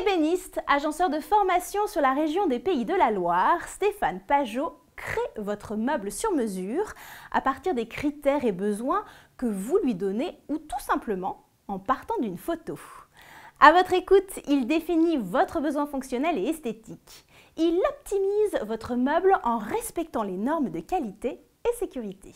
Ébéniste, agenceur de formation sur la région des Pays de la Loire, Stéphane Pajot crée votre meuble sur mesure à partir des critères et besoins que vous lui donnez ou tout simplement en partant d'une photo. À votre écoute, il définit votre besoin fonctionnel et esthétique. Il optimise votre meuble en respectant les normes de qualité et sécurité.